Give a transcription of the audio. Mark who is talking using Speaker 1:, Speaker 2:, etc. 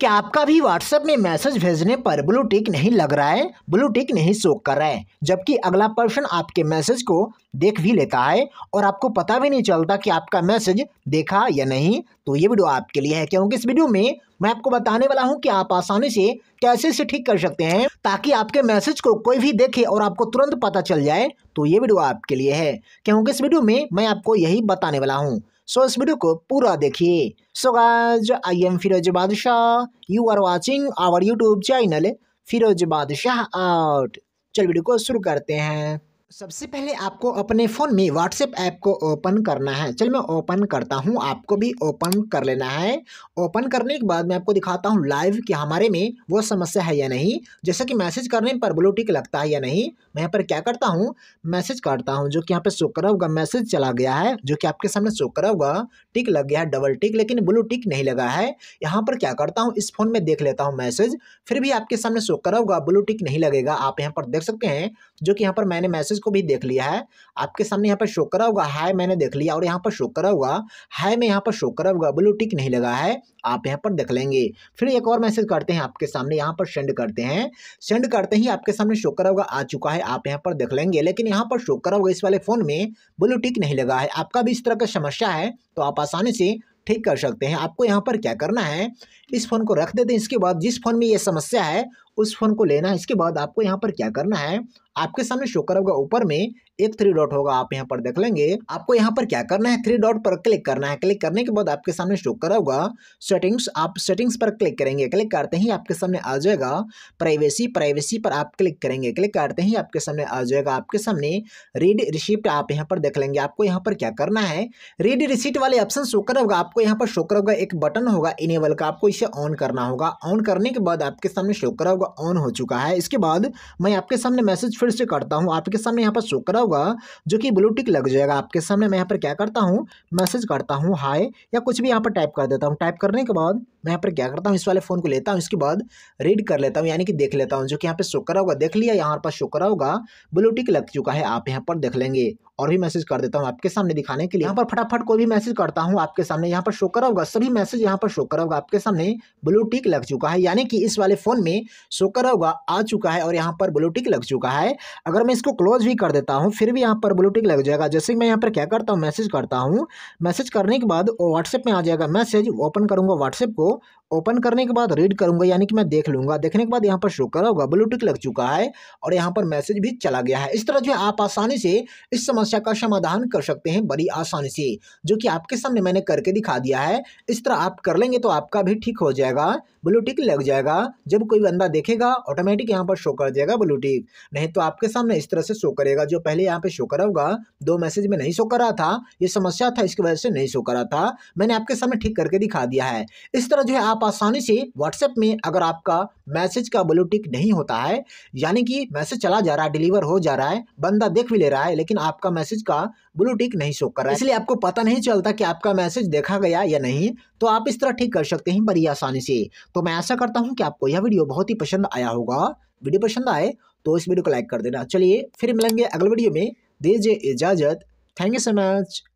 Speaker 1: क्या आपका भी व्हाट्सएप में मैसेज भेजने पर ब्लू टिक नहीं लग रहा है ब्लू टिक नहीं शो कर रहा है जबकि अगला पर्सन आपके मैसेज को देख भी लेता है और आपको पता भी नहीं चलता कि आपका मैसेज देखा या नहीं तो ये वीडियो आपके लिए है क्योंकि इस वीडियो में मैं आपको बताने वाला हूं कि आप आसानी से कैसे इसे ठीक कर सकते हैं ताकि आपके मैसेज को कोई भी देखे और आपको तुरंत पता चल जाए तो ये वीडियो आपके लिए है क्योंकि इस वीडियो में मैं आपको यही बताने वाला हूँ सो इस वीडियो को पूरा देखिए so guys I am Firoz Badshah you are watching our YouTube channel Firoz Badshah out चल वीडियो को शुरू करते हैं सबसे पहले आपको अपने फ़ोन में व्हाट्सएप ऐप को ओपन करना है चल मैं ओपन करता हूँ आपको भी ओपन कर लेना है ओपन करने के बाद मैं आपको दिखाता हूँ लाइव कि हमारे में वो समस्या है या नहीं जैसा कि मैसेज करने पर ब्लू टिक लगता है या नहीं मैं यहाँ पर क्या करता हूँ मैसेज करता हूँ जो कि यहाँ पर शो करा होगा मैसेज चला गया है जो कि आपके सामने शो करा होगा टिक लग गया है डबल टिक लेकिन ब्लू टिक नहीं लगा है यहाँ पर क्या करता हूँ इस फ़ोन में देख लेता हूँ मैसेज फिर भी आपके सामने शो करा होगा ब्लू टिक नहीं लगेगा आप यहाँ पर देख सकते हैं जो कि यहाँ पर मैंने मैसेज मैसेज को भी देख लिया है आपके सामने यहाँ पर शो करा होगा हाय मैंने देख लिया और यहाँ पर शो करा होगा हाय में यहाँ पर शो करा होगा ब्लू टिक नहीं लगा है आप यहाँ पर देख लेंगे फिर एक और मैसेज करते हैं आपके सामने यहाँ पर सेंड करते हैं सेंड करते ही आपके सामने शो करा होगा आ चुका है आप यहाँ पर देख लेंगे लेकिन यहाँ पर शो करा होगा इस वाले फ़ोन में ब्लू टिक नहीं लगा है आपका भी इस तरह का समस्या है तो आप आसानी से ठीक कर सकते हैं आपको यहाँ पर क्या करना है इस फ़ोन को रख देते हैं इसके बाद जिस फ़ोन में ये समस्या है उस फ़ोन को लेना है इसके बाद आपको यहाँ पर क्या करना है आपके सामने शो कर होगा ऊपर में एक थ्री डॉट होगा आप यहाँ पर देख लेंगे आपको यहाँ पर क्या करना है थ्री डॉट पर क्लिक करना है क्लिक करने के बाद आपके सामने शो कर होगा सेटिंग्स आप सेटिंग्स पर क्लिक करेंगे क्लिक करते ही आपके सामने आ जाएगा प्राइवेसी प्राइवेसी पर आप क्लिक करेंगे क्लिक करते ही आपके सामने आ जाएगा आपके सामने रीड रिसिप्ट आप यहाँ पर देख लेंगे आपको यहाँ पर क्या करना है रीड रिसिप्ट वाले ऑप्शन शो कर होगा आपको यहाँ पर शो कर होगा एक बटन होगा इनेबल का आपको इसे ऑन करना होगा ऑन करने के बाद आपके सामने शो कर होगा ऑन हो चुका है इसके बाद मैं आपके सामने मैसेज फिर से करता हूँ आपके सामने यहाँ पर शो करा होगा जो कि ब्लू टिक लग जाएगा आपके सामने मैं यहाँ पर क्या करता हूँ मैसेज करता हूँ हाय या कुछ भी यहाँ पर टाइप कर देता हूँ टाइप करने के बाद मैं यहाँ पर क्या करता हूँ इस वाले फ़ोन को लेता हूँ इसके बाद रीड कर लेता हूँ यानी कि देख लेता हूँ जो कि यहाँ पर शो करा होगा देख लिया यहाँ पर शो करा होगा ब्लू टिक लग चुका है आप यहाँ पर देख लेंगे और भी मैसेज कर देता हूँ आपके सामने दिखाने के लिए यहाँ पर फटाफट कोई भी मैसेज करता हूँ आपके सामने यहाँ पर शो करा होगा सभी मैसेज यहाँ पर शो करा होगा आपके सामने ब्लू टिक लग चुका है यानी कि इस वाले फ़ोन में शो करा आ चुका है और यहाँ पर ब्लू टिक लग चुका है अगर मैं इसको क्लोज भी कर देता हूँ फिर भी यहाँ पर ब्लू टिक लग जाएगा जैसे मैं यहाँ पर क्या करता हूँ मैसेज करता हूँ मैसेज करने के बाद व्हाट्सएप में आ जाएगा मैसेज ओपन करूँगा व्हाट्सएप को ओपन करने के बाद रीड करूंगा यानी कि मैं देख लूंगा देखने के बाद यहाँ पर शो करा होगा ब्लू टिक लग चुका है और यहाँ पर मैसेज भी चला गया है इस तरह जो है आप आसानी से इस समस्या समस्या का समाधान कर सकते हैं बड़ी आसानी से जो कि आपके सामने मैंने करके दिखा दिया है इस तरह आप कर लेंगे तो आपका भी ठीक हो जाएगा ब्लू टिक लग जाएगा जब कोई बंदा देखेगा ऑटोमेटिक यहाँ पर शो कर जाएगा ब्लू टिक नहीं तो आपके सामने इस तरह से शो करेगा जो पहले यहाँ पे शो करा होगा दो मैसेज में नहीं शो कर रहा था ये समस्या था इसकी वजह से नहीं शो करा था मैंने आपके सामने ठीक करके दिखा दिया है इस तरह जो है आप आसानी से व्हाट्सएप में अगर आपका मैसेज का ब्लू टिक नहीं होता है यानी कि मैसेज चला जा रहा है डिलीवर हो जा रहा है बंदा देख भी ले रहा है लेकिन आपका मैसेज का ब्लू टिक नहीं शो कर रहा है इसलिए आपको पता नहीं चलता कि आपका मैसेज देखा गया या नहीं तो आप इस तरह ठीक कर सकते हैं बड़ी आसानी से तो मैं ऐसा करता हूँ कि आपको यह वीडियो बहुत ही पसंद आया होगा वीडियो पसंद आए तो इस वीडियो को लाइक कर देना चलिए फिर मिलेंगे अगले वीडियो में दीजिए इजाजत थैंक यू सो मच